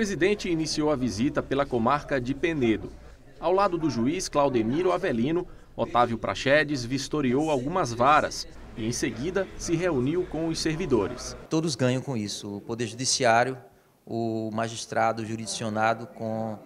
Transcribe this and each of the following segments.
presidente iniciou a visita pela comarca de Penedo. Ao lado do juiz Claudemiro Avelino, Otávio Prachedes vistoriou algumas varas e, em seguida, se reuniu com os servidores. Todos ganham com isso: o Poder Judiciário, o magistrado, o jurisdicionado, com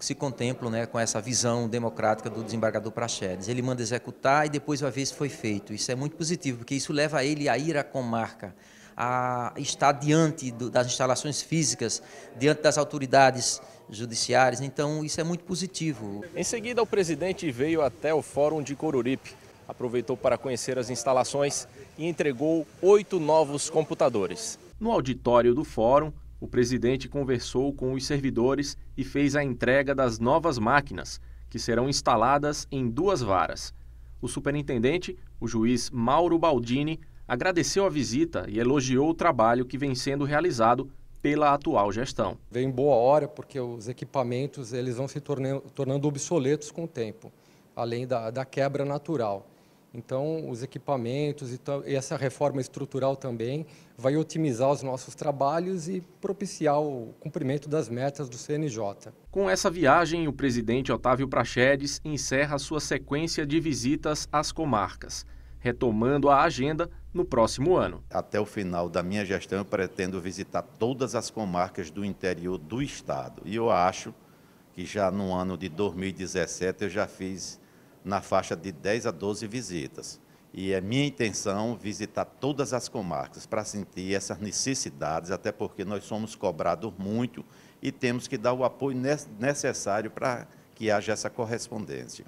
se contemplam né, com essa visão democrática do desembargador Praxedes. Ele manda executar e depois vai ver se foi feito. Isso é muito positivo, porque isso leva ele a ir à comarca, a estar diante do, das instalações físicas, diante das autoridades judiciárias. Então, isso é muito positivo. Em seguida, o presidente veio até o Fórum de Coruripe, aproveitou para conhecer as instalações e entregou oito novos computadores. No auditório do Fórum, o presidente conversou com os servidores e fez a entrega das novas máquinas, que serão instaladas em duas varas. O superintendente, o juiz Mauro Baldini, agradeceu a visita e elogiou o trabalho que vem sendo realizado pela atual gestão. Vem boa hora porque os equipamentos eles vão se tornando, tornando obsoletos com o tempo, além da, da quebra natural. Então, os equipamentos e, e, essa reforma estrutural também vai otimizar os nossos trabalhos e propiciar o cumprimento das metas do CNJ. Com essa viagem, o presidente Otávio Prachedes encerra sua sequência de visitas às comarcas retomando a agenda no próximo ano. Até o final da minha gestão, eu pretendo visitar todas as comarcas do interior do estado. E eu acho que já no ano de 2017 eu já fiz na faixa de 10 a 12 visitas. E é minha intenção visitar todas as comarcas para sentir essas necessidades, até porque nós somos cobrados muito e temos que dar o apoio necessário para que haja essa correspondência.